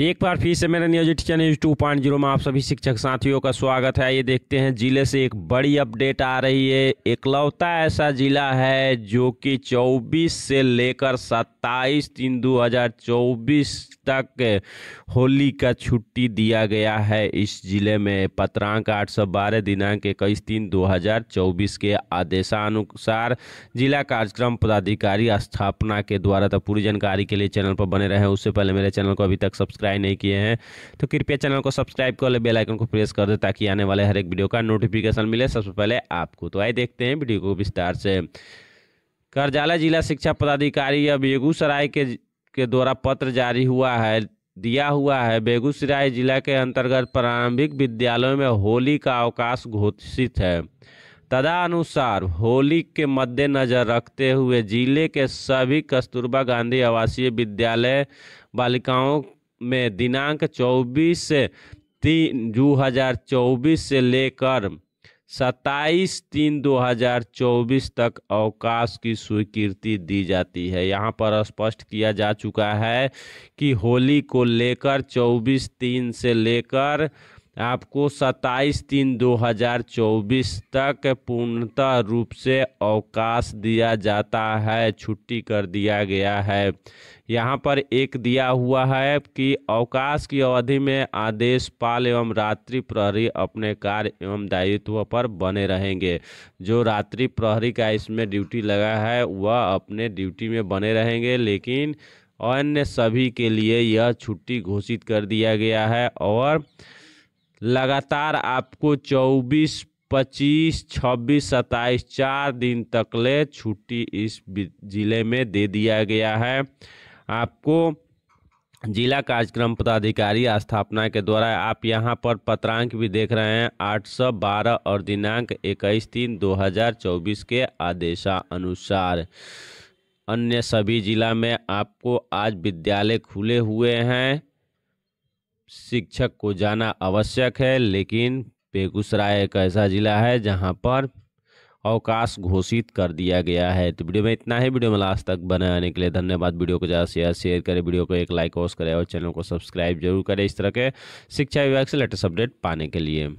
एक बार फिर से मेरे news India news two point zero में आप सभी शिक्षक साथियों का स्वागत है ये देखते हैं जिले से एक बड़ी अपडेट आ रही है एकलौता ऐसा जिला है जो कि 24 से लेकर 27 तीन 2024 तक होली का छुट्टी दिया गया है इस जिले में पत्रांक आठ सौ बारह दिनांक इक्कीस तीन 2024 के आदेशानुसार जिला कार्यक्रम पदाधिकारी स्थापना के द्वारा तो पूरी जानकारी के लिए चैनल पर बने रहे उससे पहले मेरे चैनल को अभी तक सब्सक्राइब सब्सक्राइब नहीं किए हैं तो कृपया चैनल को सब्सक्राइब कर ले बेलाइकन को प्रेस कर दे ताकि आने वाले हर एक वीडियो का नोटिफिकेशन मिले सबसे पहले आपको तो आए देखते हैं वीडियो को विस्तार से करजाला जिला शिक्षा पदाधिकारी या बेगूसराय के के द्वारा पत्र जारी हुआ है दिया हुआ है बेगूसराय जिला के अंतर्गत प्रारंभिक विद्यालयों में होली का अवकाश घोषित है तदानुसार होली के मद्देनजर रखते हुए जिले के सभी कस्तूरबा गांधी आवासीय विद्यालय बालिकाओं में दिनांक 24 तीन दो हज़ार चौबीस से लेकर 27 तीन 2024 तक अवकाश की स्वीकृति दी जाती है यहाँ पर स्पष्ट किया जा चुका है कि होली को लेकर 24 तीन से लेकर आपको 27 तीन 2024 तक पूर्णतः रूप से अवकाश दिया जाता है छुट्टी कर दिया गया है यहाँ पर एक दिया हुआ है कि अवकाश की अवधि में आदेश पाल एवं रात्रि प्रहरी अपने कार्य एवं दायित्व पर बने रहेंगे जो रात्रि प्रहरी का इसमें ड्यूटी लगा है वह अपने ड्यूटी में बने रहेंगे लेकिन अन्य सभी के लिए यह छुट्टी घोषित कर दिया गया है और लगातार आपको चौबीस पच्चीस छब्बीस सत्ताईस चार दिन तक ले छुट्टी इस ज़िले में दे दिया गया है आपको जिला कार्यक्रम पदाधिकारी स्थापना के द्वारा आप यहां पर पत्रांक भी देख रहे हैं 812 और दिनांक 21 तीन 2024 के आदेशानुसार अन्य सभी जिला में आपको आज विद्यालय खुले हुए हैं शिक्षक को जाना आवश्यक है लेकिन बेगूसराय एक ऐसा ज़िला है जहाँ पर अवकाश घोषित कर दिया गया है तो वीडियो में इतना ही वीडियो में लास्ट तक बने आने के लिए धन्यवाद वीडियो को ज़्यादा से ज़्यादा शेयर करें वीडियो को एक लाइक और करें और चैनल को सब्सक्राइब जरूर करें इस तरह के शिक्षा विभाग से लेटेस्ट अपडेट पाने के लिए